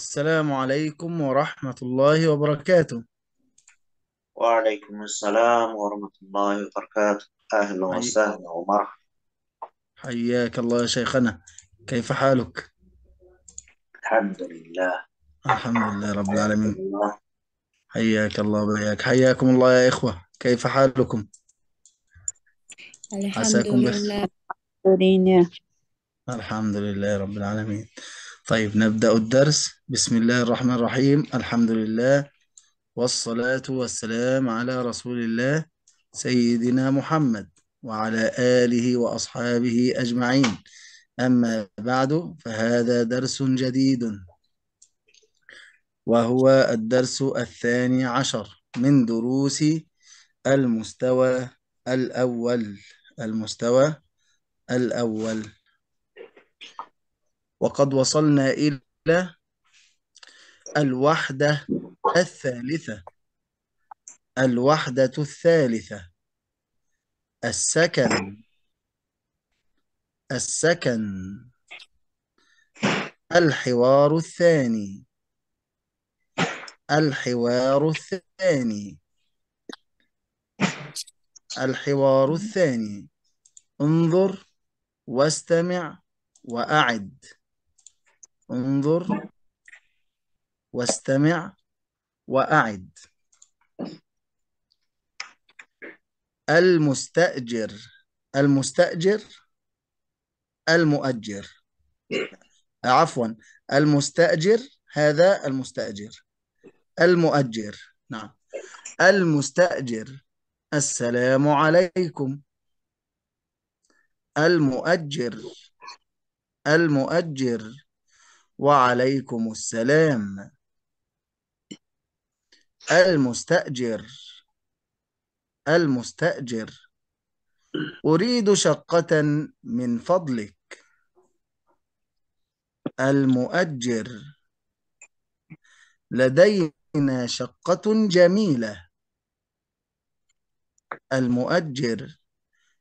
السلام عليكم ورحمة الله وبركاته وعليكم السلام ورحمة الله وبركاته أهلا حي... وسهلا ومرحبا حياك الله يا شيخنا كيف حالك؟ الحمد لله الحمد لله رب العالمين الله. حياك الله وبياك حياكم الله يا إخوة كيف حالكم؟ الحمد عساكم لله الحمد لله رب العالمين طيب نبدأ الدرس بسم الله الرحمن الرحيم الحمد لله والصلاة والسلام على رسول الله سيدنا محمد وعلى آله وأصحابه أجمعين أما بعد فهذا درس جديد وهو الدرس الثاني عشر من دروس المستوى الأول المستوى الأول وقد وصلنا إلى الوحدة الثالثة الوحدة الثالثة السكن السكن الحوار الثاني الحوار الثاني الحوار الثاني انظر واستمع وأعد انظر واستمع وأعد المستأجر المستأجر المؤجر عفوا المستأجر هذا المستأجر المؤجر نعم المستأجر السلام عليكم المؤجر المؤجر وعليكم السلام المستأجر المستأجر أريد شقة من فضلك المؤجر لدينا شقة جميلة المؤجر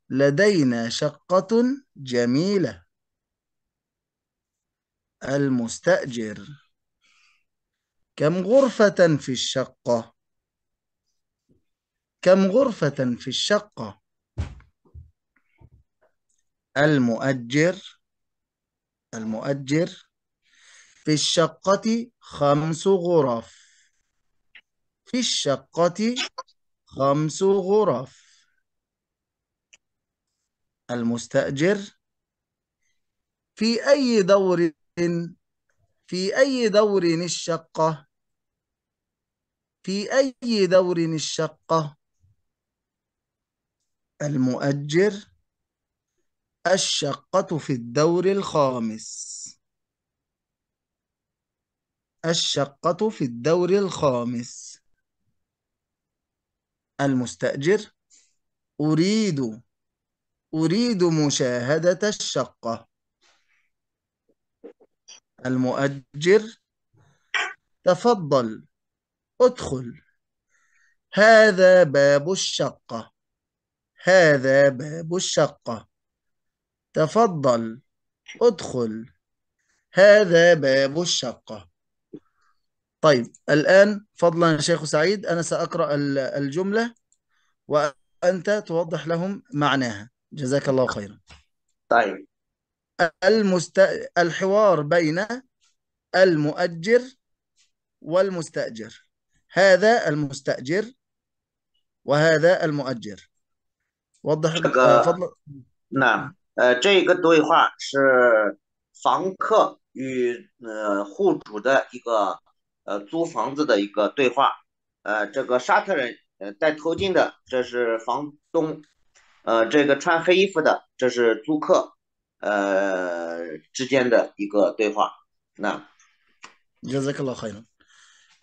لدينا شقة جميلة المستأجر كم غرفة في الشقة كم غرفة في الشقة المؤجر المؤجر في الشقة خمس غرف في الشقة خمس غرف المستأجر في أي دور في أي دور الشقة في أي دور الشقة المؤجر الشقة في الدور الخامس الشقة في الدور الخامس المستأجر أريد أريد مشاهدة الشقة المؤجر تفضل ادخل هذا باب الشقة هذا باب الشقة تفضل ادخل هذا باب الشقة طيب الآن فضلا يا شيخ سعيد أنا سأقرأ الجملة وأنت توضح لهم معناها جزاك الله خيرا طيب المست... الحوار بين المؤجر والمستأجر هذا المستأجر وهذا المؤجر وضح فضل 那呃，这个对话是房客与呃户主的一个呃租房子的一个对话。呃，这个沙特人呃戴头巾的，这是房东；呃，这个穿黑衣服的，这是租客。نعم. 呃之间的一个对话。نعم جزاك الله خيرا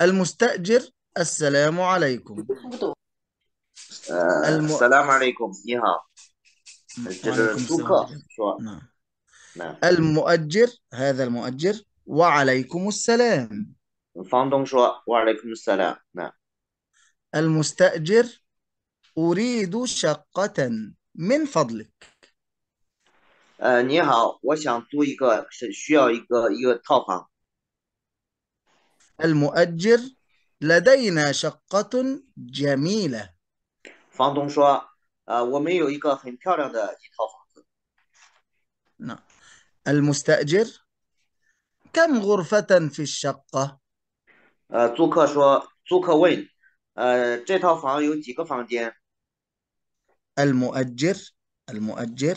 المستأجر السلام عليكم السلام عليكم نيها المؤجر هذا المؤجر وعليكم السلام وعليكم السلام نعم المستأجر أريد شقة من فضلك 呃，你好，我想租一个，是需要一个一个套房。المؤجر لدينا شقة جميلة 房东说，呃，我们有一个很漂亮的一套房子。نعم. المستأجر كم غرفة في الشقة 呃，租客说，租客问，呃，这套房有几个房间？المؤجر المؤجر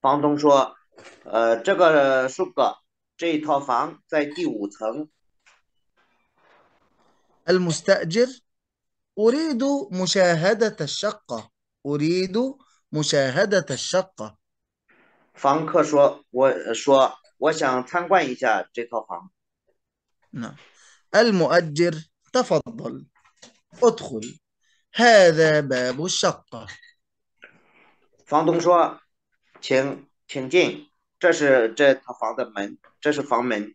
房东说：“呃，这个叔哥，这一套房在第五层。” المستأجر أريد مشاهدة الشقة أريد مشاهدة الشقة المؤجر تفضل ادخل هذا باب الشقة 房东说请请进，这是这套房的门，这是房门。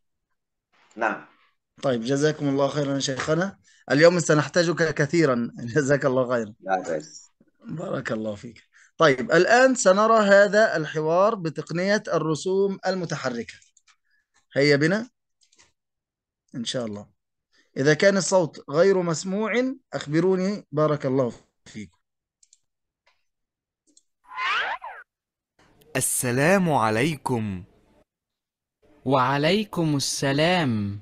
نعم طيب جزاكم الله خيرا شيخنا اليوم سنحتاجك كثيرا جزاك الله خيرا لا بأس بارك الله فيك طيب الآن سنرى هذا الحوار بتقنية الرسوم المتحركة هيا بنا إن شاء الله إذا كان الصوت غير مسموع أخبروني بارك الله فيكم السلام عليكم وعليكم السلام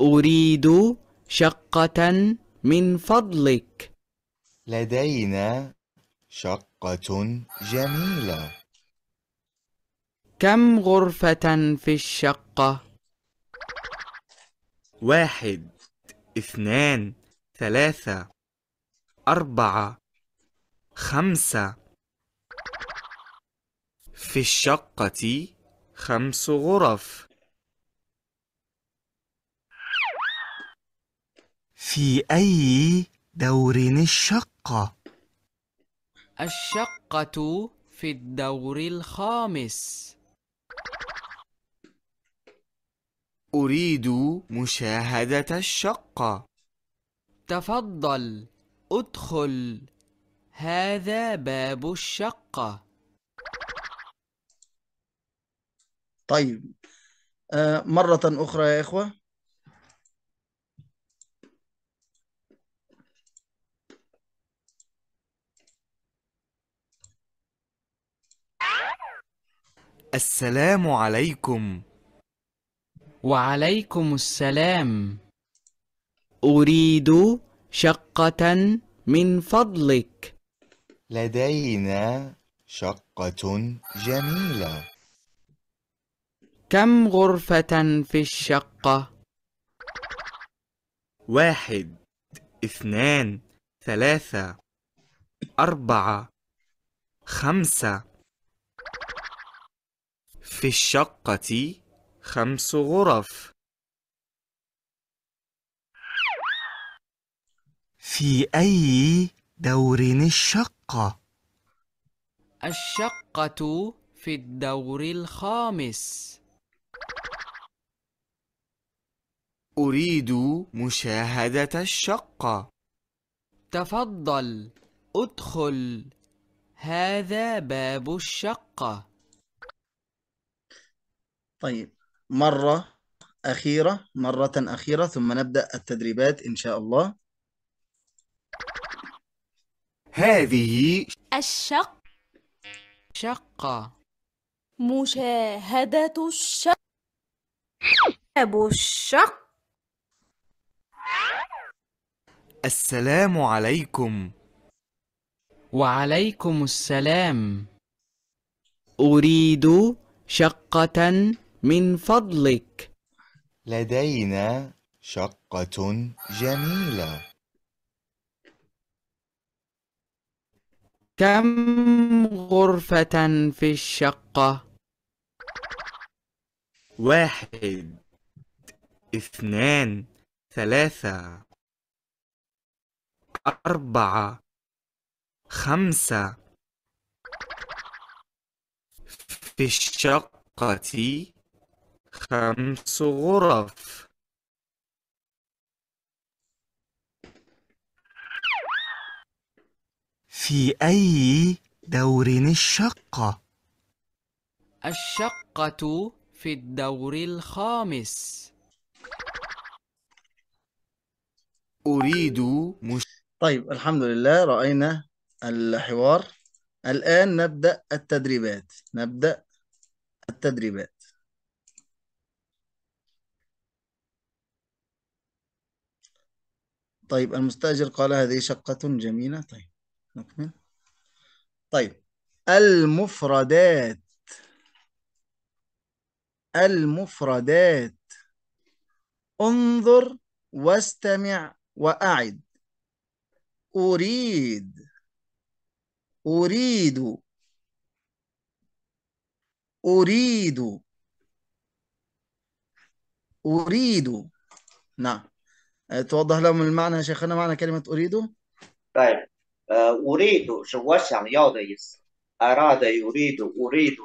أريد شقة من فضلك لدينا شقة جميلة كم غرفة في الشقة؟ واحد اثنان ثلاثة أربعة خمسة في الشقة خمس غرف في أي دور الشقة؟ الشقة في الدور الخامس أريد مشاهدة الشقة تفضل ادخل هذا باب الشقة طيب آه مرة أخرى يا إخوة السلام عليكم وعليكم السلام أريد شقة من فضلك لدينا شقة جميلة كم غرفة في الشقة؟ واحد اثنان ثلاثة أربعة خمسة في الشقة خمس غرف في أي دور الشقة؟ الشقة في الدور الخامس أريد مشاهدة الشقة تفضل ادخل هذا باب الشقة طيب مرة أخيرة مرة أخيرة ثم نبدأ التدريبات إن شاء الله هذه الشق شقة مشاهدة الشق باب الشق السلام عليكم وعليكم السلام أريد شقة من فضلك لدينا شقة جميلة كم غرفة في الشقة؟ واحد اثنان ثلاثة أربعة خمسة في الشقة خمس غرف في أي دور الشقة؟ الشقة في الدور الخامس أريد مش... طيب الحمد لله رأينا الحوار الآن نبدأ التدريبات نبدأ التدريبات طيب المستأجر قال هذه شقة جميلة طيب نكمل طيب المفردات المفردات انظر واستمع وأعد أريد أريد أريد أريد نعم آه، توضح لهم المعنى يا شيخنا معنى كلمة أريد طيب آه، أريد 是我想要的意思 أراد يريد أريد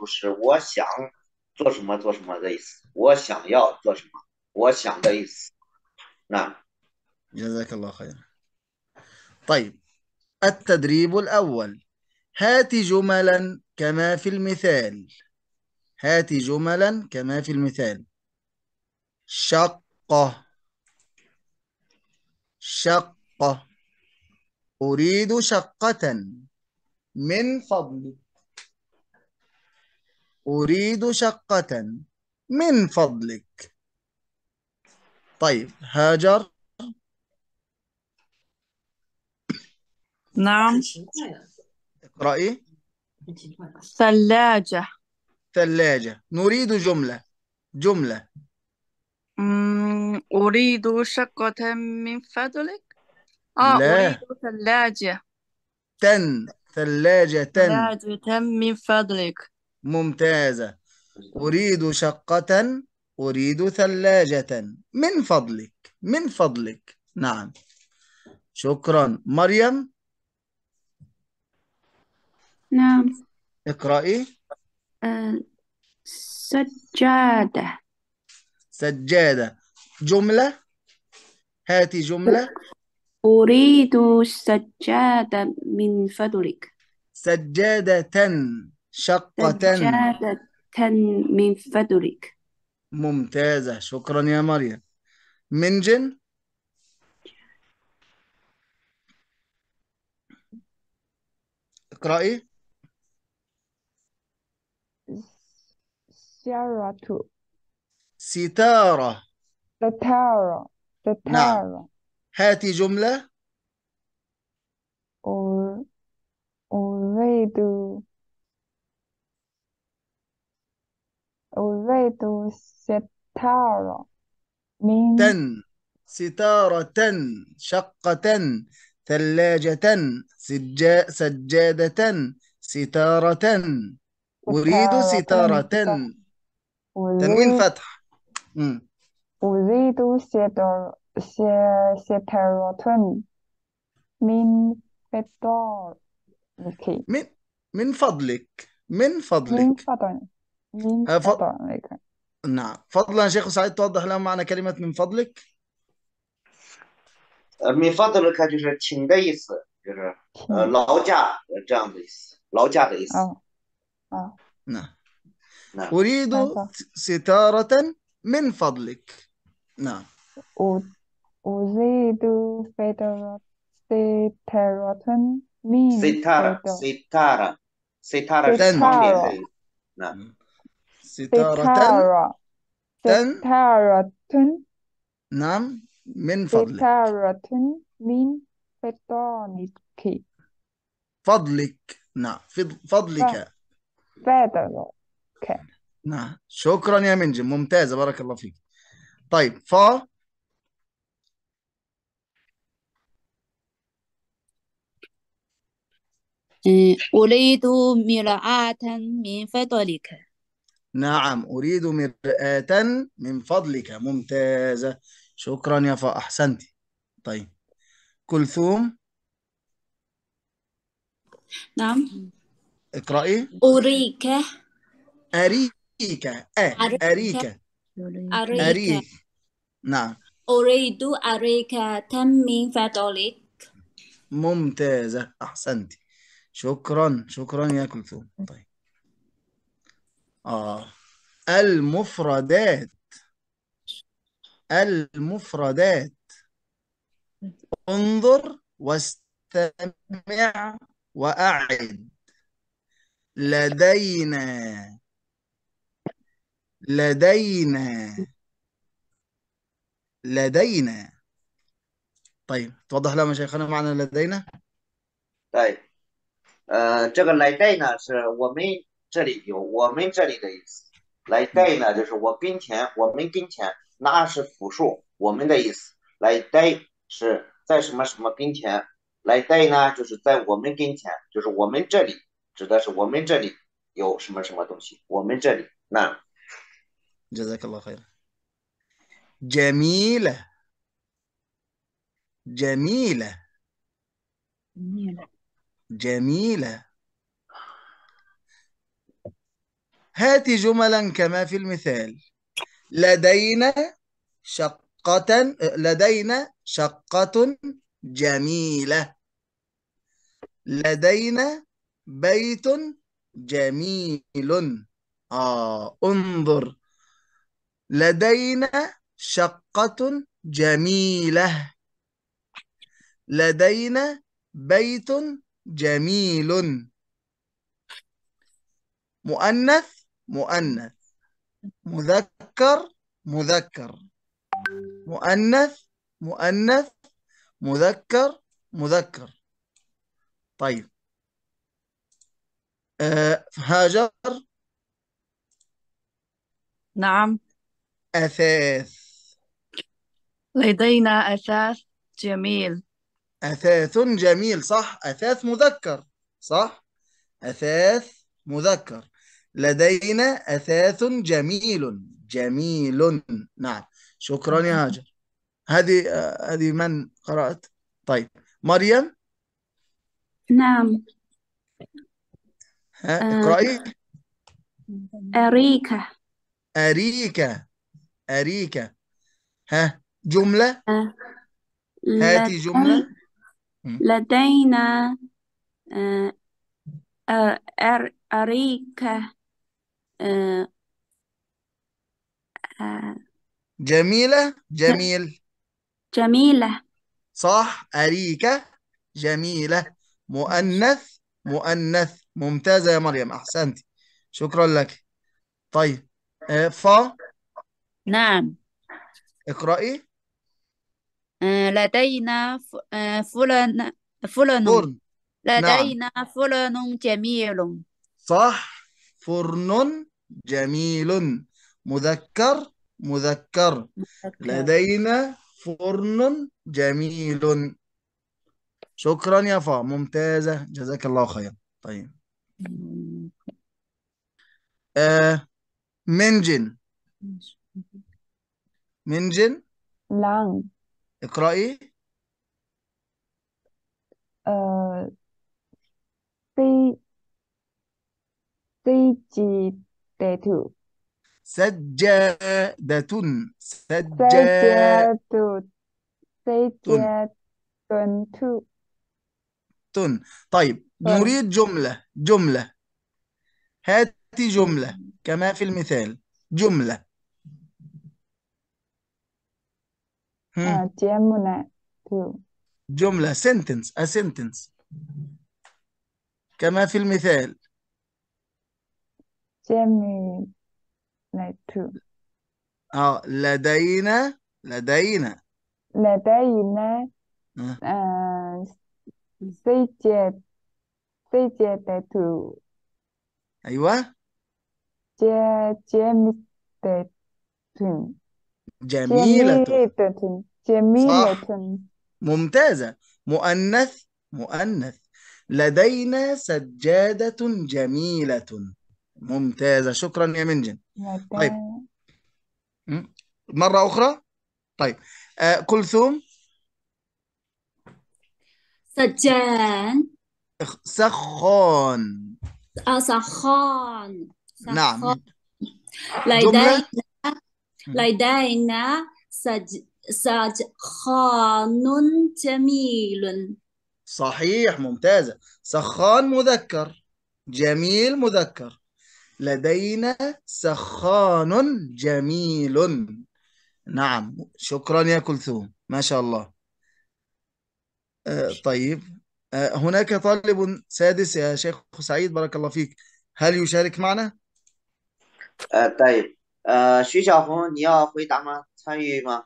نعم جزاك الله خيرا طيب التدريب الأول هات جملا كما في المثال هات جملا كما في المثال شقة شقة أريد شقة من فضلك أريد شقة من فضلك طيب هاجر نعم اقرأي ثلاجة ثلاجة نريد جملة جملة أريد شقة من فضلك آه لا. أريد ثلاجة تن ثلاجة ثلاجة من فضلك ممتازة أريد شقة أريد ثلاجة من فضلك من فضلك نعم شكرا مريم نعم اقرأي آه، سجادة سجادة جملة هاتي جملة أريد سجادة من فضلك سجادة شقة سجادة من فضلك ممتازة شكرا يا مريم من جن اقرأي السيارة ستارة ستارة نعم. ستارة هاتي جملة أريد أريد ستارة من تن ستارة شقة ثلاجة سجا سجادة ستارة أريد ستارة ستارة تنوين فتح امم سيتر سترة من فضلك من من فضلك من فضلك من فضلك من آه، فضلك نعم فضلا شيخ سعيد توضح لنا معنى كلمة من فضلك آه، من فضلك 就是请的意思，就是呃劳驾这样的意思，劳驾的意思。啊啊，那。نعم. أريد ستارة من فضلك نعم أريد ستارة ستارة من ستارة ستارة ستارة ستارة نعم ستارة ستارة نعم من فضلك ستارة من فضلك فضلك نعم فضلك فضلك اوكي نعم شكرا يا منجم ممتازه بارك الله فيك طيب ف أريد مرآة من فضلك نعم أريد مرآة من فضلك ممتازة شكرا يا فا أحسنت طيب كلثوم نعم اقرأي أريك أريكا أريكا أريكا نعم أريد أريك تم من فضلك ممتازة أحسنت شكرا شكرا يا كلثوم طيب آه المفردات المفردات انظر واستمع وأعد لدينا لدينا لدينا，好，懂不？懂不？好，嗯，这个来带呢，是我们这里有我们这里的意思，来带呢，就是我跟前，我们跟前，那是复数，我们的意思，来带是在什么什么跟前，来带呢，就是在我们跟前，就是我们这里，指的是我们这里有什么什么东西，我们这里，那。جزاك الله خيرا جميلة جميلة جميلة جميلة هات جملا كما في المثال لدينا شقة لدينا شقة جميلة لدينا بيت جميل آه انظر لدينا شقة جميلة لدينا بيت جميل مؤنث مؤنث مذكر مذكر مؤنث مؤنث مذكر مذكر طيب آه هاجر نعم أثاث لدينا أثاث جميل أثاث جميل صح أثاث مذكر صح أثاث مذكر لدينا أثاث جميل جميل نعم شكرا يا هاجر هذه آه، هذه من قرأت طيب مريم نعم ها آه، اقرأي أريكة أريكة أريك ها جملة هاتي جملة لدينا آه، آه، أريك آه، جميلة جميل جميلة صح أريك جميلة مؤنث مؤنث ممتازة يا مريم أحسنتي شكرا لك طيب فا نعم اقرأي آه، لدينا آه، فلان فلان فرن نعم لدينا فلان جميل صح فرن جميل مذكر مذكر مذكر لدينا فرن جميل شكرا يا فا ممتازة جزاك الله خيرا طيب آه منجن منجن لانج اقرأي آه، سي سجادة سجادة سجادة تن طيب،, طيب نريد جملة جملة هاتي جملة كما في المثال جملة جملة hmm. ah, sentence a sentence كما في المثال جملة اه لدينا لدينا لدينا آه. سيجد سيجدة أيوة جمدة جميلة جميلة صح جميلة ممتازة مؤنث مؤنث لدينا سجادة جميلة ممتازة شكرا يا منجن طيب مرة أخرى طيب آه كلثوم سجان سخون سخان آه، سخان نعم لدينا لدينا سج... سجخان جميل صحيح ممتازة سخان مذكر جميل مذكر لدينا سخان جميل نعم شكرا يا كلثوم ما شاء الله آه طيب آه هناك طالب سادس يا شيخ سعيد بارك الله فيك هل يشارك معنا؟ آه طيب 呃，徐小红，你要回答吗？参与吗？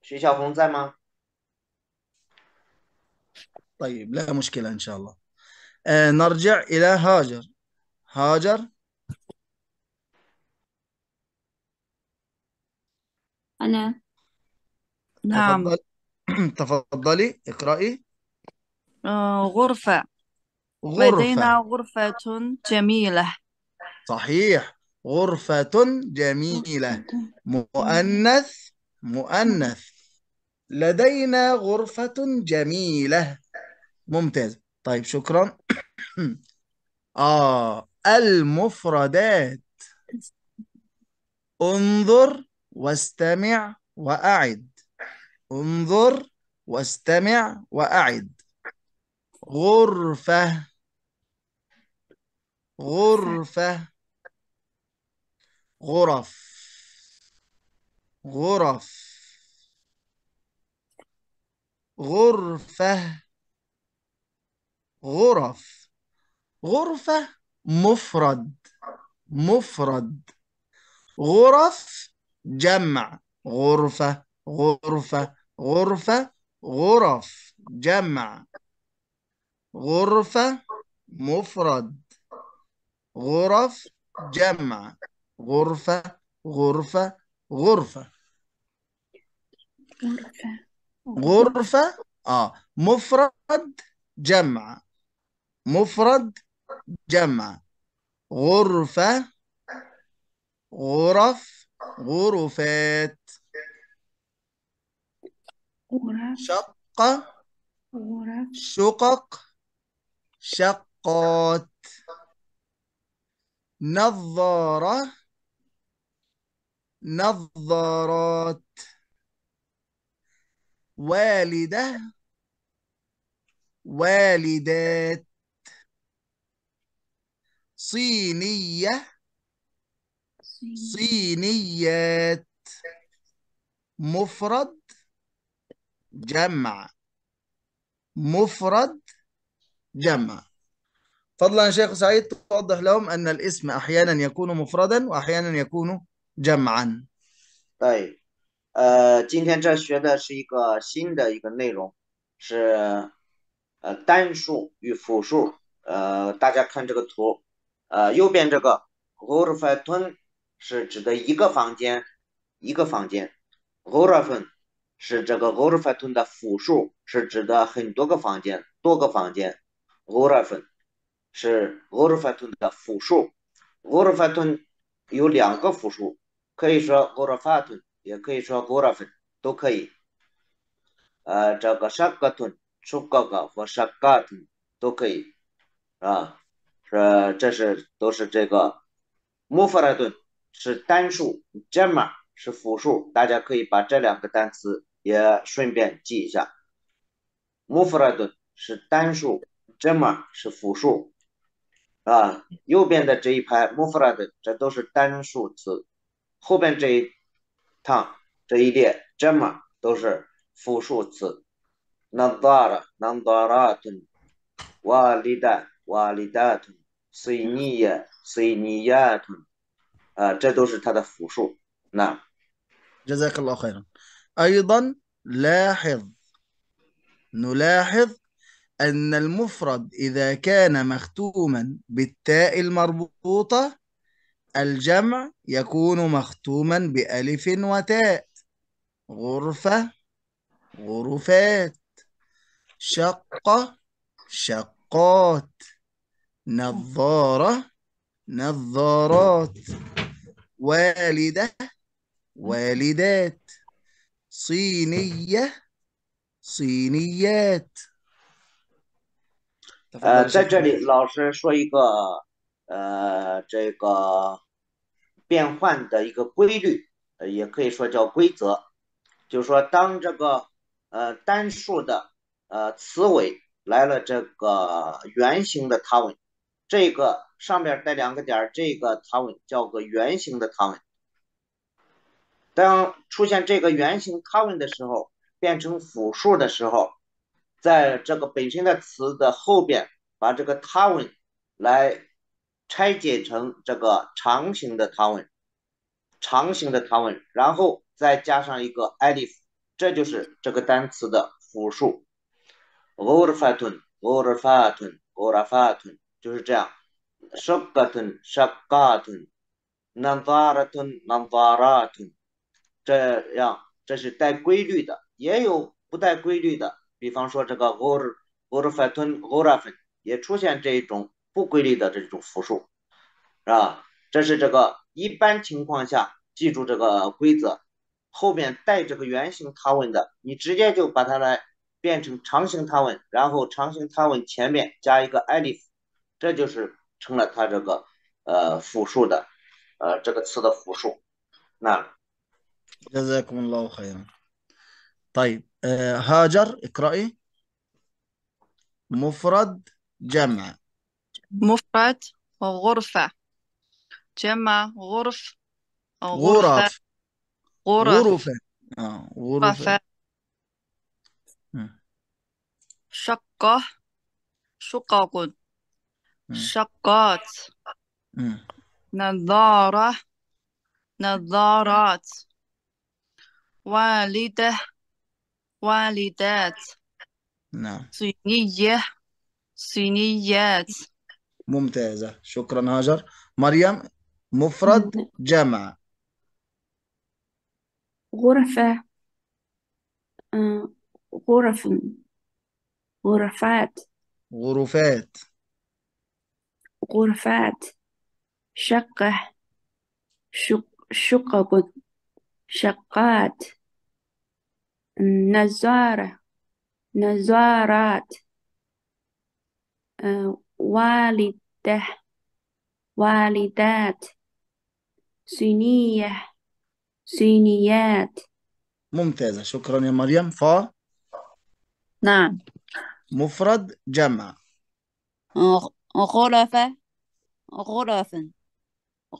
徐小红在吗？طيب لا مشكلة إن شاء الله آه نرجع إلى هاجر هاجر أنا نعم تفضلي تفضلي اقرأي آه، غرفة غرفة لدينا غرفة جميلة صحيح غرفة جميلة مؤنث مؤنث لدينا غرفة جميلة ممتاز طيب شكرا آه المفردات انظر واستمع وأعد انظر واستمع وأعد غرفة غرفة غرف غرف غرفة غرف غرفة مفرد مفرد غرف جمع غرفة غرفة غرفة غرف جمع غرفة مفرد غرف جمع غرفة غرفة غرفة غرفة غرفة آه مفرد جمع مفرد جمع غرفة غرف غرفات شقة غرف شقق شقات نظارة نظارات والدة والدات صينية صينيات مفرد جمع مفرد جمع فضلا شيخ سعيد توضح لهم أن الاسم أحيانا يكون مفردا وأحيانا يكون جمعا طيب 对，呃，今天这学的是一个新的一个内容，是呃单数与复数。呃，大家看这个图，呃，右边这个 “ghurfatun” 是指的一个房间，一个房间；“ghurfun” 是这个 “ghurfatun” 的复数，是指的很多个房间，多个房间；“ghurfun” 是阿尔法顿的复数，阿尔法顿有两个复数，可以说阿尔法顿，也可以说阿尔法，都可以。呃，这个沙格顿、什格格或沙格顿都可以，啊，吧？这是都是这个莫弗拉顿是单数，m a 是复数，大家可以把这两个单词也顺便记一下。莫弗拉顿是单数，m a 是复数。啊，右边的这一排 mufrad，这都是单数词，后边这一趟这一列 j a m a 都是复数词 n a z a r n a z a r a t u n w a l i d a w a l i d a t u n s i n i y a s i n i y a t u n 啊，这都是它的复数。那，jazakallah khairan，ayydan l a h y z n u l أن المفرد إذا كان مختوما بالتاء المربوطة الجمع يكون مختوما بألف وتاء غرفة غرفات شقة شقات نظارة نظارات والدة والدات صينية صينيات 呃，在这里老师说一个，呃，这个变换的一个规律，呃，也可以说叫规则，就是说，当这个呃单数的呃词尾来了这个圆形的它尾，这个上边带两个点，这个它尾叫个圆形的它尾。当出现这个圆形它尾的时候，变成复数的时候。在这个本身的词的后边，把这个 town 来拆解成这个长形的 town，长形的 town，然后再加上一个 a l i t h 这就是这个单词的复数。WORFATEN WORFATEN WORFATEN 就是这样，SHAKATAN SHAKATAN NAVARATAN NAVARATAN。这样，这是带规律的，也有不带规律的。比方说这个 or or f o i o r f 也出现这一种不规律的这种复数，是吧？这是这个一般情况下记住这个规则，后面带这个圆形它文的，你直接就把它来变成长形它文，然后长形它文前面加一个 a 艾丽，这就是成了它这个呃复数的呃这个词的复数。那，阿萨姆拉乌嘿，对。آه، هاجر اقرأي مفرد جمع مفرد غرفة جمع غرف غرف غرف غرفة غرفة آه، آه. شقة شقق شقات نظارة نظارات والدة والدات نعم صينية صينيات ممتازة شكرا هاجر مريم مفرد جمع غرفة آه، غرف غرفات غرفات غرفات شقة شق شقق شقات نزارة نزارات آه، والدة والدات صينية صينيات ممتازة شكرا يا مريم ف نعم مفرد جمع غرفة غرف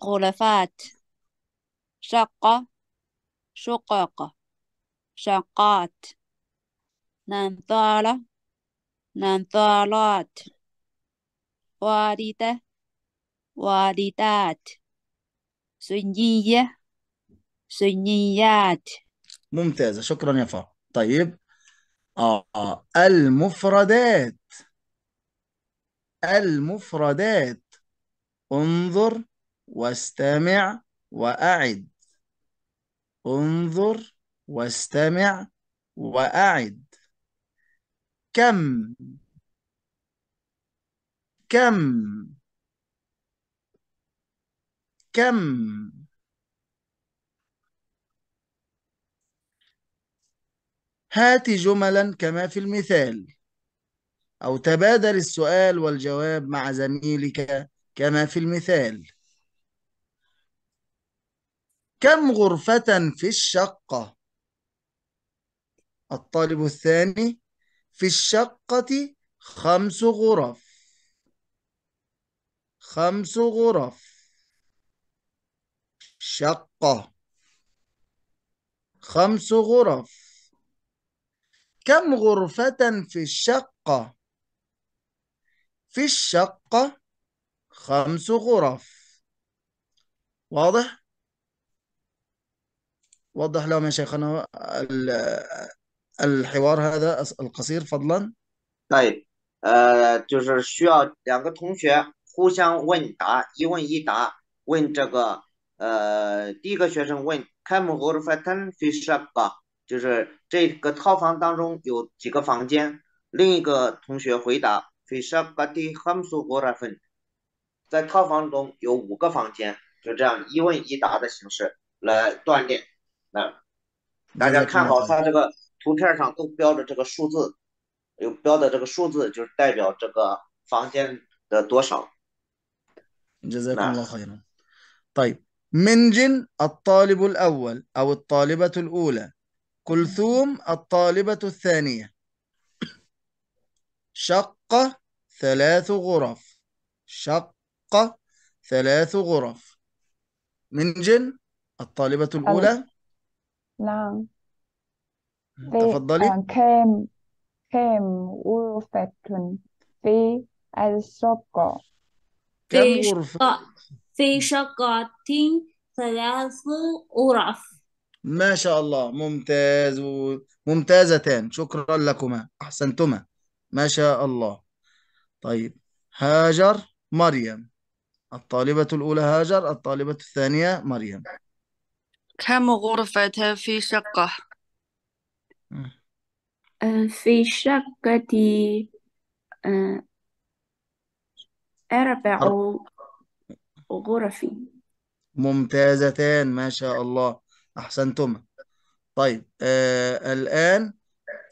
غرفات شقة شقق شقات نظارة ننطالات واردة واردات سنية سنيات ممتازة شكرا يا فاطمة طيب آه،, آه المفردات المفردات انظر واستمع وأعد انظر واستمع وأعد كم كم كم هات جملا كما في المثال أو تبادل السؤال والجواب مع زميلك كما في المثال كم غرفة في الشقة؟ الطالب الثاني في الشقة خمس غرف خمس غرف شقة خمس غرف كم غرفة في الشقة؟ في الشقة خمس غرف واضح؟ وضح لهم يا شيخنا الحوار هذا القصير فضلاً. 好，呃，就是需要两个同学互相问答，一问一答。问这个，呃，第一个学生问，Cam hotel ten fisher，就是这个套房当中有几个房间？另一个同学回答，fisher gati hamso r a n 在套房中有五个房间。就这样一问一答的形式来锻炼。那大家看好他这个。图片上都标着这个数字，有标的这个数字就是代表这个房间的多少。جزاكم الله خيرا. طيب منجن الطالب الأول أو الطالبة الأولى كلثوم الطالبة الثانية شقة ثلاث غرف شقة ثلاث غرف منجن الطالبة الأولى نعم في تفضلي آه، كام كام غرفة في الشقة كم غرفة شقة في شقة ثلاث غرف ما شاء الله ممتاز ممتازتان شكرا لكما أحسنتما ما شاء الله طيب هاجر مريم الطالبة الأولى هاجر الطالبة الثانية مريم كم غرفة في شقة آه، في شقة آه، أربع غرف ممتازتان ما شاء الله أحسنتما طيب آه الآن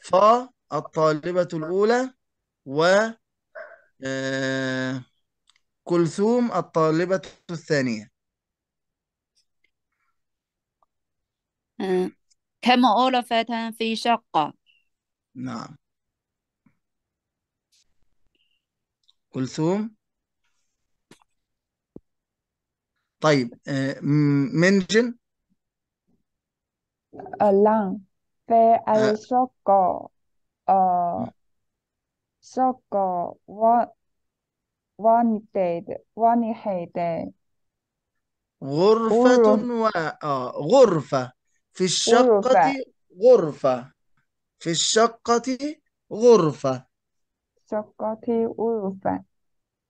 فا الطالبة الأولى و آه كلثوم الطالبة الثانية آه، كم غرفة في شقة نعم كلثوم طيب آه، منجن الآن آه، في الشقة آه. شقة واحدة واحدة غرفة و... غرفة في الشقة غرفة غرفة في الشقة غرفة شقة غرفة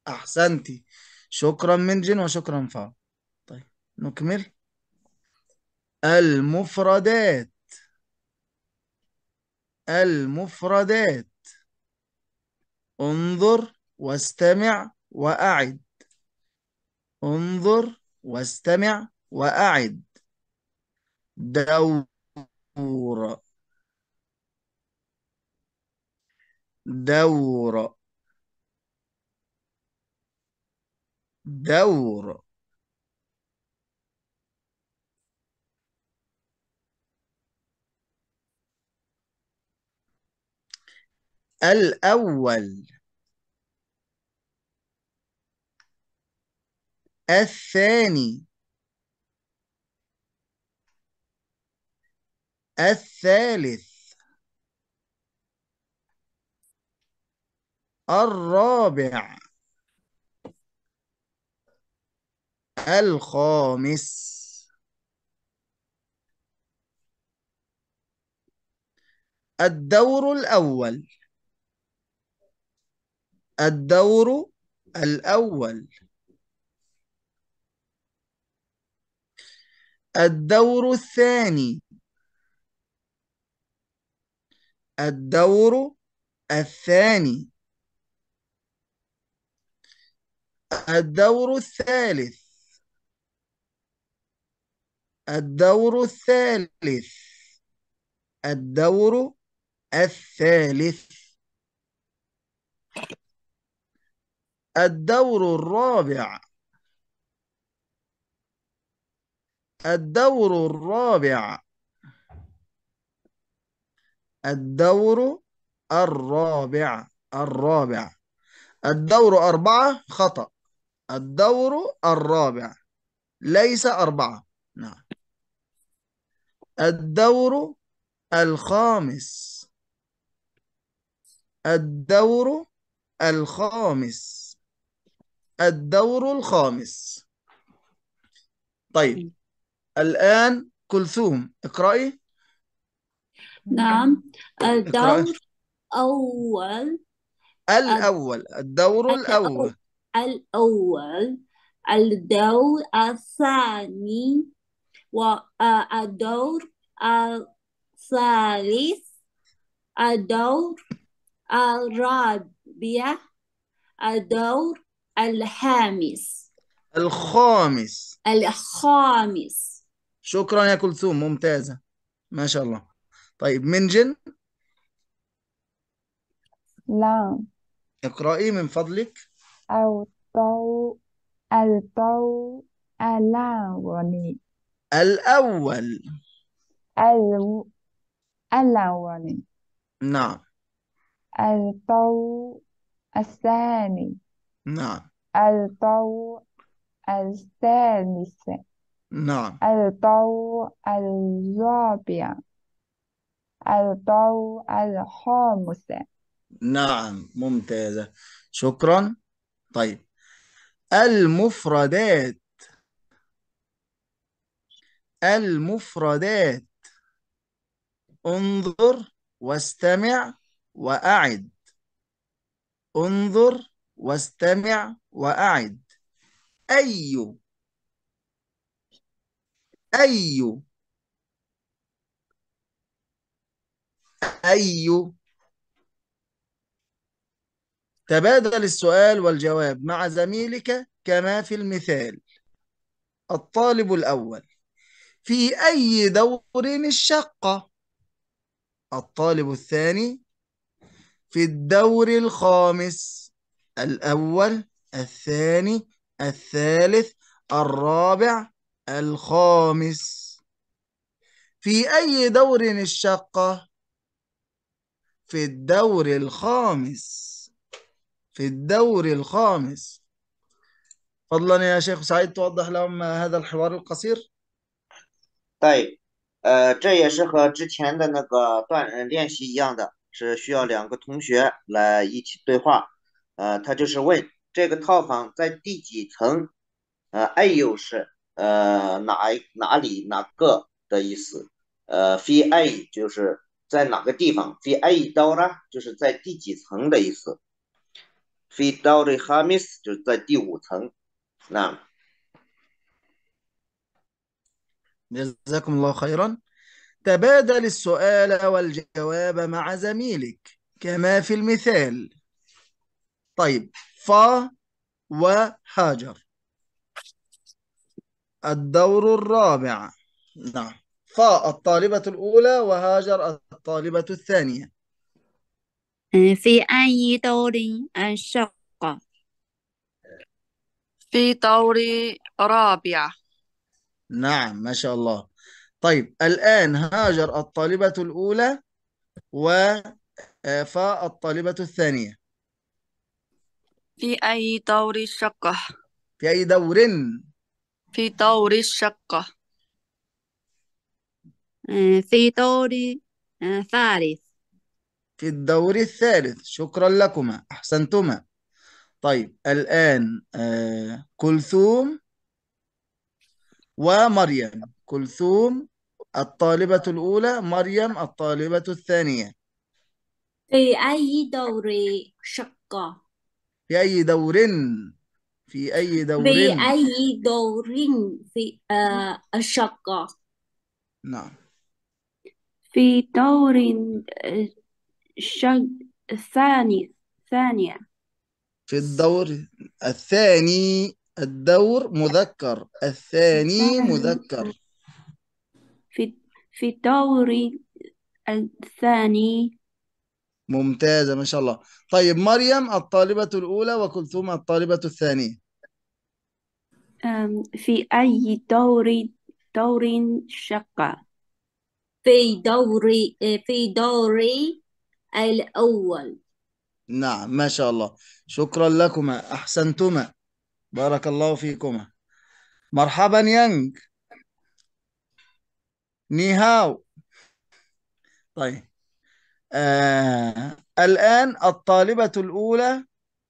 أحسنتي شكرا من جن وشكرا فا طيب نكمل المفردات المفردات انظر واستمع وأعد انظر واستمع وأعد دور دور دور الأول الثاني الثالث الرابع الخامس الدور الأول الدور الأول الدور الثاني الدور الثاني الدور الثالث الدور الثالث الدور الثالث الدور الرابع الدور الرابع الدور الرابع الرابع الدور أربعة خطأ الدور الرابع ليس أربعة نعم الدور الخامس الدور الخامس الدور الخامس طيب الآن كلثوم اقرأي نعم الدور أول الأول الدور الأول الأول الدور الثاني والدور آه، الثالث الدور الرابع الدور الخامس الخامس الخامس شكرا يا كلثوم ممتازة ما شاء الله طيب من جن؟ لا اقرأي من فضلك الضوء الضوء الأول الأول الو... الأول نعم الضوء الثاني نعم الضوء الثالث نعم الضوء الرابع الضوء الخامس نعم ممتازة شكرا طيب المفردات المفردات انظر واستمع وأعد انظر واستمع وأعد أي أي أي تبادل السؤال والجواب مع زميلك كما في المثال الطالب الأول في أي دور الشقة الطالب الثاني في الدور الخامس الأول الثاني الثالث الرابع الخامس في أي دور الشقة 哎，呃，这也是和之前的那个段练习一样的，是需要两个同学来一起对话。呃，他就是问这个套房在第几层？呃，A 又是呃哪哪里哪个的意思？呃，非 A 就是。在哪个地方 في أي دورة 就是在第几层的意思。في في خامس 就是在第五层 نعم جزاكم الله خيرا تبادل السؤال والجواب مع زميلك كما في المثال طيب ف وهاجر الدور الرابع نعم فا الطالبة الأولى وهاجر الطالبة الثانية في أي دور أنشق في دور رابعة نعم ما شاء الله طيب الآن هاجر الطالبة الأولى وفاء آه، الطالبة الثانية في أي دور الشقة في أي دور في دور الشقة آه، في دوري آه، ثالث في الدوري الثالث شكرا لكما أحسنتما طيب الآن آه، كلثوم ومريم كلثوم الطالبة الأولى مريم الطالبة الثانية في أي دور شقة؟ في أي دور في أي دور في أي دور في الشقة نعم في دور الشق آه، الثاني ثانية في الدور الثاني الدور مذكر الثاني مذكر في في الدور الثاني ممتازة ما شاء الله طيب مريم الطالبة الأولى وكلثوم الطالبة الثانية في أي دور دور شقة في دوري في دوري الأول نعم ما شاء الله شكرا لكما أحسنتما بارك الله فيكما مرحبا يانج نيهاو طيب آه. الآن الطالبة الأولى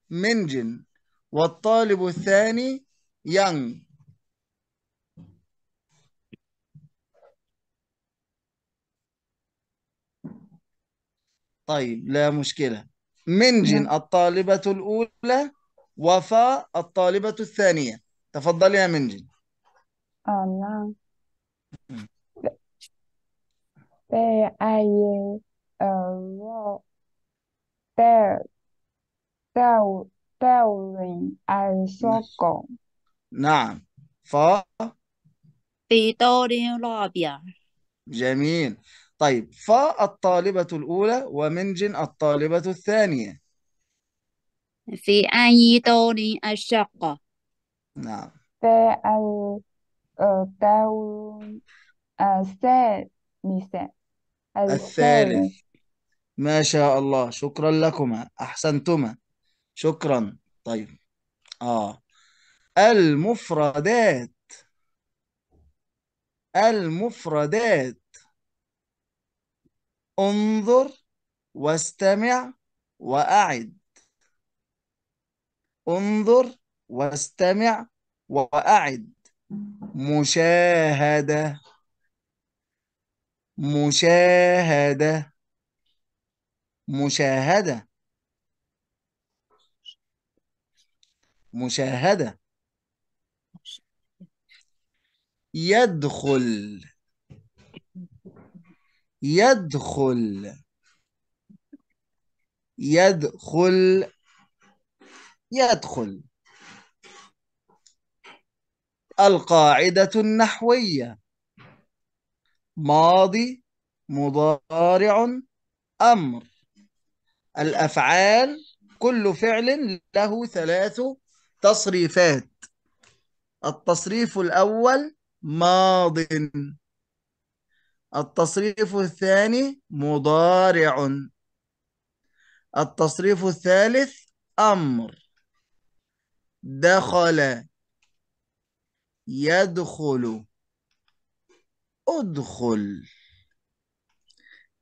منجن والطالب الثاني يانج طيب لا مشكلة منجن نعم. الطالبة الأولى وفاء الطالبة الثانية تفضلي يا منجن الله نعم, نعم. فاء في دور رابع جميل طيب فا الطالبة الأولى ومن جن الطالبة الثانية في أي دور الشقة نعم في الدور الثالث الثالث ما شاء الله شكرا لكما أحسنتما شكرا طيب آه المفردات المفردات انظر واستمع وأعد انظر واستمع وأعد مشاهدة مشاهدة مشاهدة مشاهدة يدخل يدخل يدخل يدخل القاعدة النحوية ماضي مضارع أمر الأفعال كل فعل له ثلاث تصريفات التصريف الأول ماضٍ التصريف الثاني مضارع التصريف الثالث أمر دخل يدخل ادخل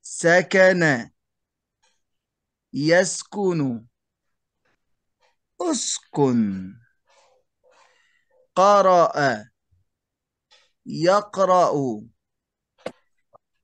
سكن يسكن اسكن قرأ يقرأ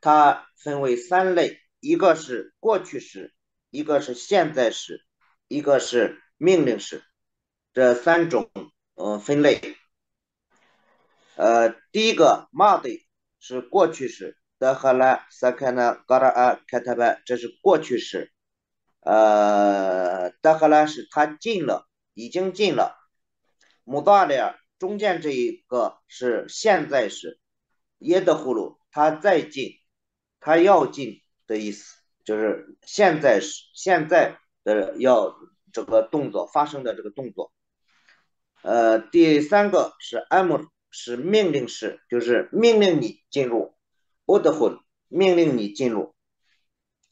它分为三类，一个是过去时，一个是现在时，一个是命令式，这三种嗯分类。呃，第一个马的，是过去时，德荷拉萨开纳嘎拉安凯特班，这是过去时。呃，在荷拉是他进了，已经进了。达大咧，中间这一个是现在时，耶德葫芦，他再进。它要进的意思就是现在是现在的要这个动作发生的这个动作，呃，第三个是 M 是命令式，就是命令你进入 o d h 命令你进入，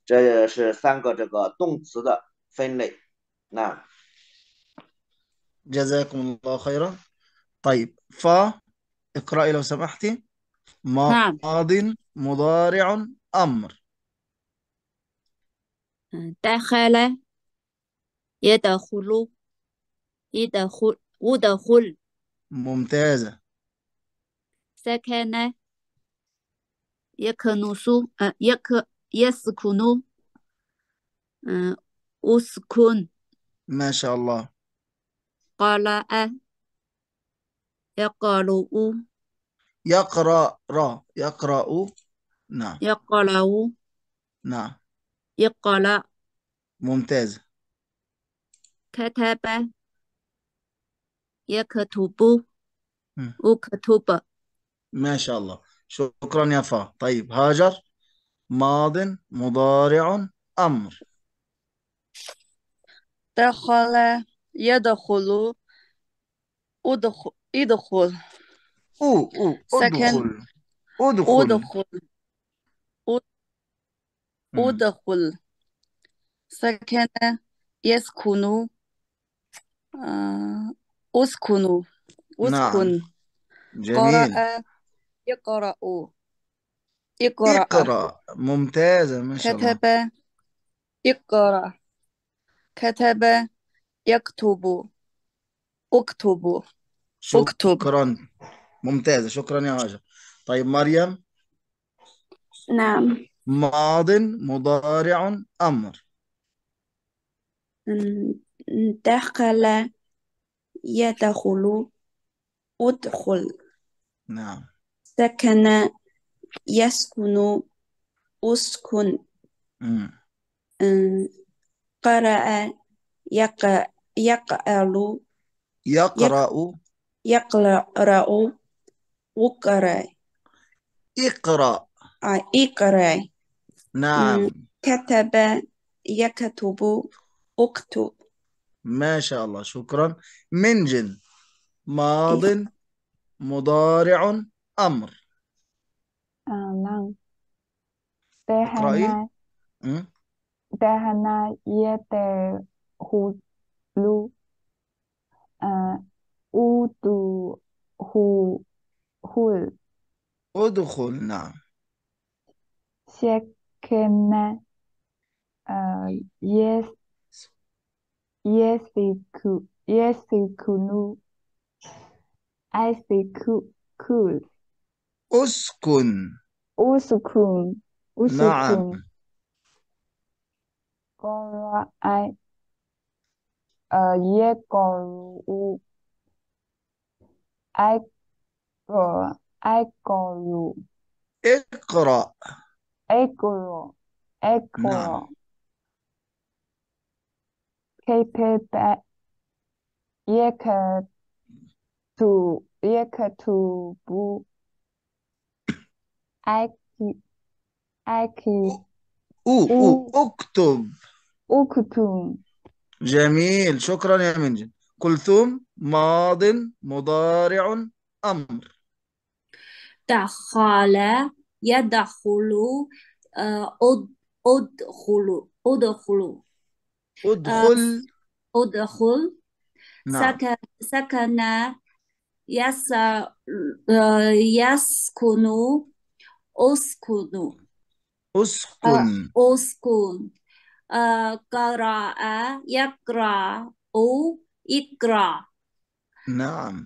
这是三个这个动词的分类。那别再功能打开了。طيب ف إقرأ لو سمحتي ما أ مضارع أمر دخل يدخل يدخل ودخل ممتازة سكن يكنس يك يسكن آه، أسكن ما شاء الله قال آه، يقرأ يقرأ يقرأ نعم يقرأ نعم يقرأ ممتاز كتب يكتب وكتب ما شاء الله شكرا يا فا طيب هاجر ماض مضارع أمر دخل يدخل أدخل ادخل أو أو أدخل أدخل أدخل أدخل سكن يسكن آه، أسكن أسكن نعم. قرأ يقرأ آه، اقرأ اقرأ آه. ممتازة ما شاء الله كتب اقرأ كتب يكتب اكتب اكتب شكرا ممتازة شكرا يا هاجر طيب مريم نعم ماض مضارع أمر دخل يدخل أدخل نعم سكن يسكن أسكن قرأ يقرأ يقرأ يقرأ يقرأ اقرأ آه، اقرأ اقرأ نعم كتب يكتب اكتب ما شاء الله شكرا منجن ماض إيه. مضارع أمر دهنا دهنا آه، أدخل أدخل نعم شك can uh, yes yes could yes could I say could could أسكن I أسكن نعم قال أي يقول أي أي قالوا اقرأ Eccolo, Na'am eccolo, capable, يكتب, يكتب, أكي, أكي, أو أو أو- أكتب أكتم, جميل شكرا يا منجم كلثوم ماض مضارع أمر دخل يدخلوا آه، ادخلوا ادخلوا أدخل آه، أدخل نعم. سكن سكن يس آه، يسكن أسكن أسكن أسكن قرأ يقرأ او اقرا نعم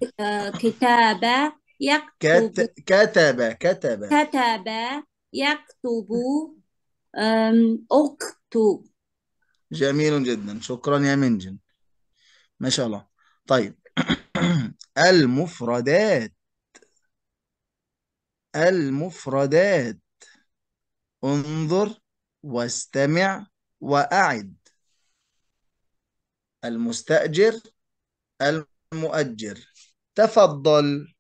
كتابة يكتب كتب كتب كتب يكتب أكتب جميل جدا شكرا يا منجن ما شاء الله طيب المفردات المفردات انظر واستمع وأعد المستأجر المؤجر تفضل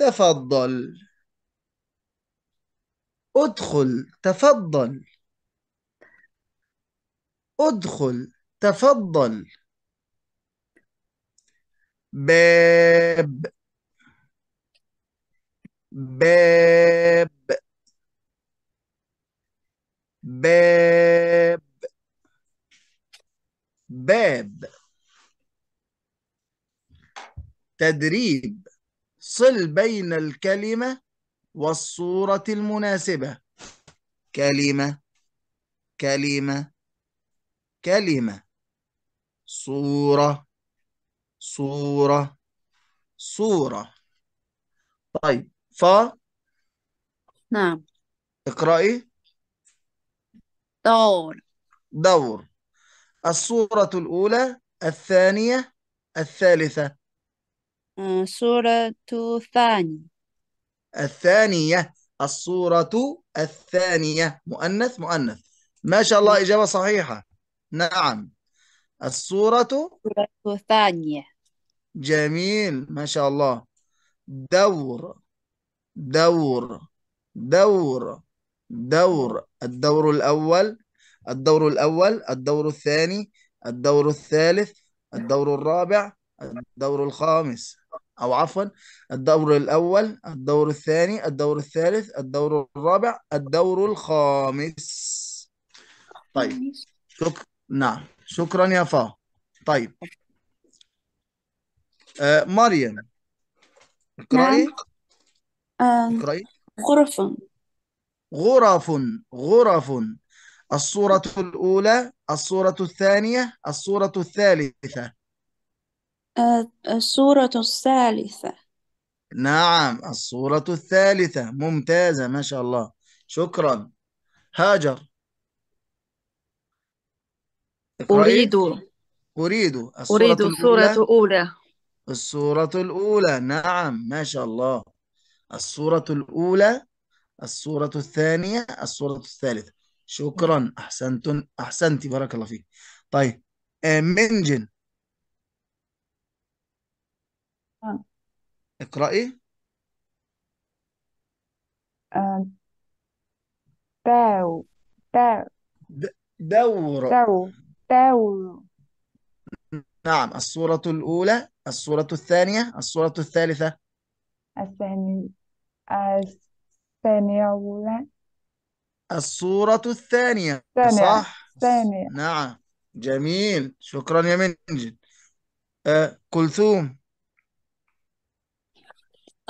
تفضل ادخل تفضل ادخل تفضل باب باب باب باب تدريب صل بين الكلمة والصورة المناسبة كلمة كلمة كلمة صورة صورة صورة طيب ف نعم اقرأي دور دور الصورة الأولى الثانية الثالثة آه، سورة ثاني الثانية الصورة الثانية مؤنث مؤنث ما شاء الله إجابة صحيحة نعم الصورة ثانية جميل ما شاء الله دور دور دور دور الدور الأول الدور الأول الدور الثاني الدور الثالث الدور الرابع الدور الخامس أو عفوا الدور الأول الدور الثاني الدور الثالث الدور الرابع الدور الخامس طيب شك... نعم شكرا يا فا طيب آه مريم اقرأي نعم. آه، اقرأي غرف غرف غرف الصورة الأولى الصورة الثانية الصورة الثالثة آه، الصورة الثالثة نعم الصورة الثالثة ممتازة ما شاء الله شكرا هاجر أريد أريد الصورة أريد الصورة الأولى الصورة الأولى نعم ما شاء الله الصورة الأولى الصورة الثانية الصورة الثالثة شكرا أحسنت أحسنت بارك الله فيك طيب إيه، منجن آه. اقرأي باو آه. باو دور داو داو نعم الصورة الأولى الصورة الثانية الصورة الثالثة الثاني الثانية أولا الصورة الثانية ثانية صح ثانية نعم جميل شكرا يا منجد آه كلثوم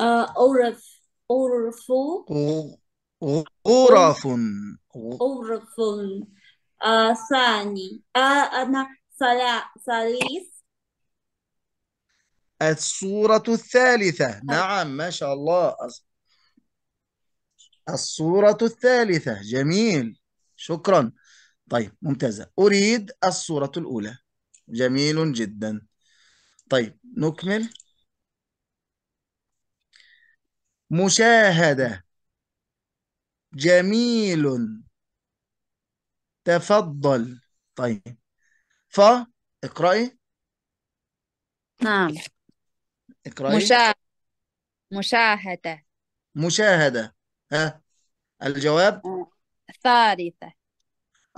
آه، أورث أورث غرف غرف آه، ثاني آه، أنا ثالث الصورة الثالثة نعم ما شاء الله الصورة الثالثة جميل شكرا طيب ممتازة أريد الصورة الأولى جميل جدا طيب نكمل مشاهدة جميل تفضل طيب ف اقرأي نعم اقرأي مشاهدة مشاهدة ها الجواب أه. ثالثة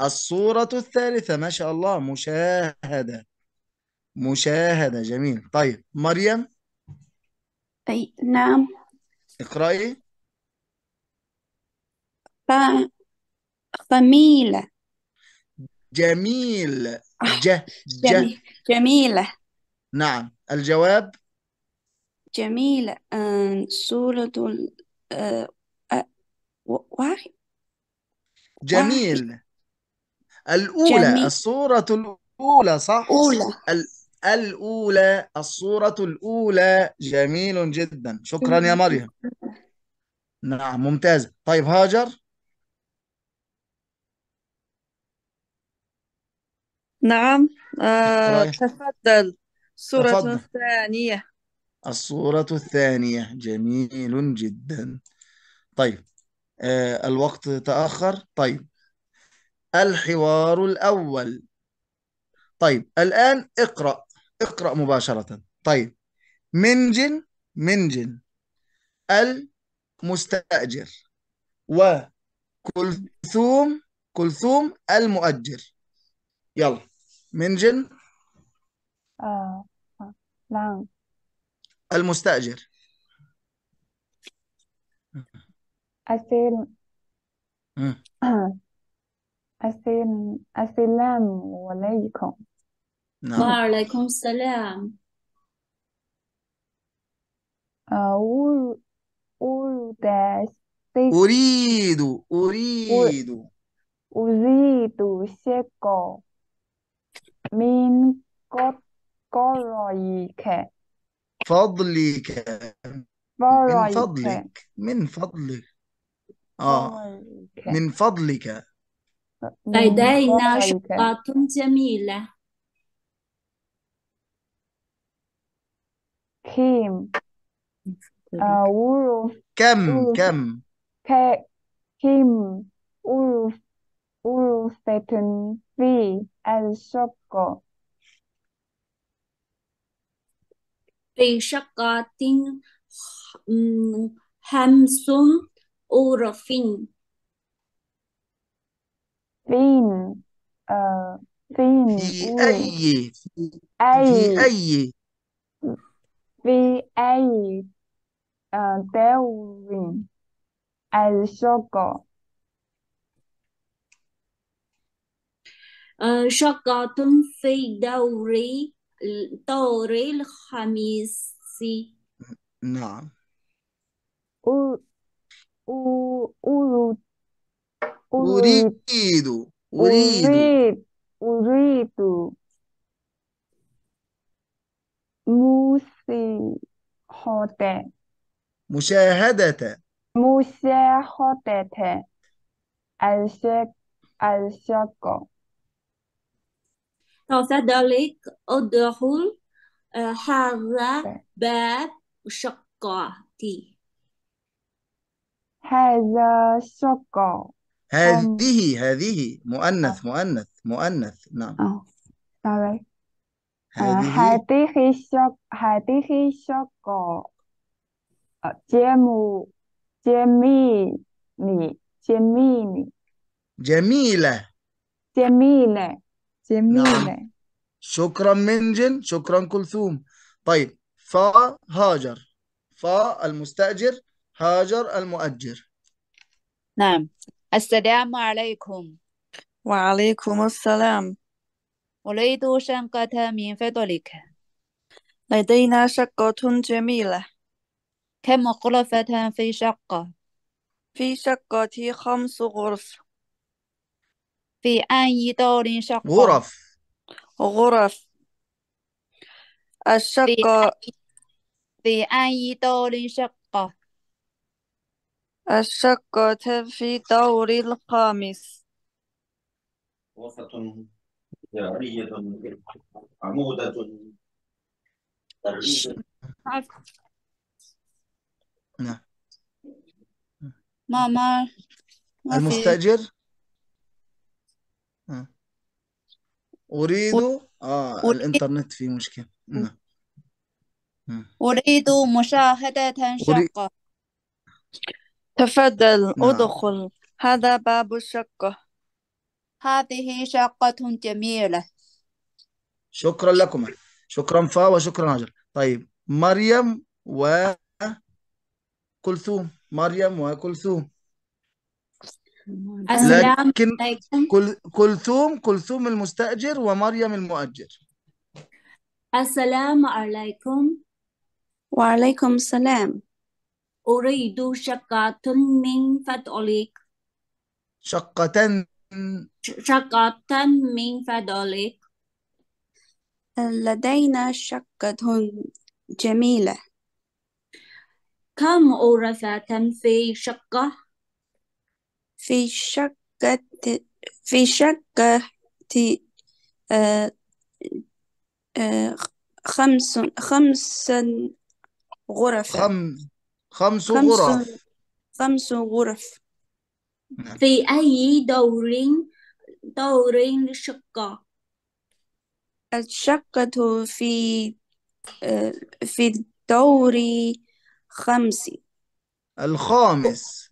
الصورة الثالثة ما شاء الله مشاهدة مشاهدة جميل طيب مريم أي نعم اقرأي ف... فميلة جميل ج آه، ج جميلة نعم الجواب جميلة آه، سورة ال- آه، واحد جميل الأولى جميل الصورة الأولى صح؟ أولى الأولى الصورة الأولى جميل جدا شكرا يا مريم نعم ممتازة طيب هاجر نعم آه، تفضل الصورة الثانية الصورة الثانية جميل جدا طيب آه، الوقت تأخر طيب الحوار الأول طيب الآن اقرأ اقرأ مباشرة طيب منجن منجن المستأجر وكلثوم كلثوم المؤجر يلا منجن آه. نعم المستأجر السلام عليكم نعم. وعليكم السلام آه، أور أريد أريد أريد أريد شيئا من قرايك فضلك من فضلك من فضلك آه من فضلك من لدينا شقة جميلة كيم أورو كم كم كيم أورو أورثة في الشقة في شقة خمس أورف فين آه فين في أي في أي vì ai uh, theo mình ai sợ có sợ có tung phi đau rí đau rí là khami si nà u u u u u rí tido u rí u rí tu mus مساحدة مشاهدة مساحدة الشق الشق بعد ذلك أدخل آه، هذا باب شقتي هذا شق هذه هذه مؤنث مؤنث مؤنث نعم. Oh, sorry. هذه هذه الشق هذه الشق جميلة جميلة جميلة نعم شكرا منجل شكرا كلثوم طيب فا هاجر فا المستأجر هاجر المؤجر نعم السلام عليكم وعليكم السلام أريد شنقة من فضلك لدينا شقة جميلة كم غرفة في شقة؟ في شقة خمس غرف في أي دور شقة؟ غرف غرف الشقة في أي دور شقة؟ الشقة في دور الخامس غرفة عمودة نعم ما ما المستأجر نعم. أريد آه الإنترنت في مشكلة نعم, نعم. أريد مشاهدة شقة تفضل نعم. ادخل هذا باب الشقة هذه شقة جميلة شكرا لكم شكرا فا وشكرا هاجر طيب مريم وكلثوم مريم وكلثوم السلام لكن عليكم كلثوم كلثوم المستأجر ومريم المؤجر السلام عليكم وعليكم السلام أريد شقة من فضلك شقة شقة من فضلك لدينا شقة جميلة كم غرفة في شقة؟ في شقة في شقة آه، آه، خمس خمس غرف خم خمس غرف خمس غرف نعم. في أي دور دور شقة الشقة في في الدور خمس الخامس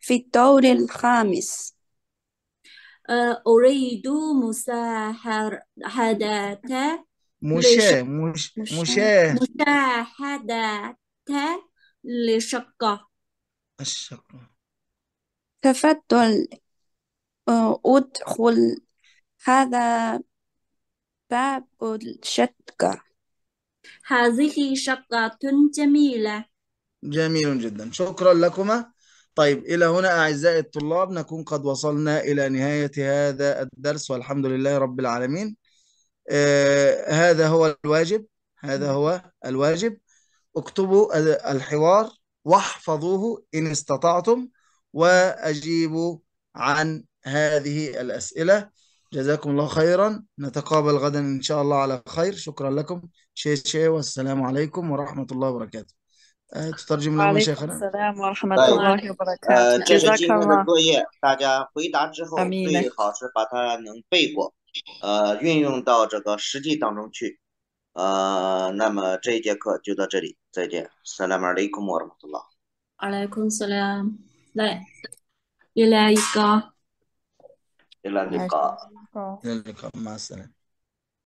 في الدور الخامس أريد مساعدة مشا مش مشا مساعدة لشقة الشقة تفضل أه، ادخل هذا باب الشقة هذه شقة جميلة جميل جدا شكرا لكما طيب إلى هنا أعزائي الطلاب نكون قد وصلنا إلى نهاية هذا الدرس والحمد لله رب العالمين آه هذا هو الواجب هذا هو الواجب اكتبوا الحوار واحفظوه إن استطعتم وأجيب عن هذه الأسئلة جزاكم الله خيرا نتقابل غدا إن شاء الله على خير شكرا لكم شيء شيء والسلام عليكم ورحمة الله وبركاته أه، تترجم لنا شيخنا السلام ورحمة طيب. الله وبركاته أه، جزاك الله أمين السلام عليكم ورحمة الله السلام 네. 일레 이거. 일레 이거. 일레 이거 맞아요.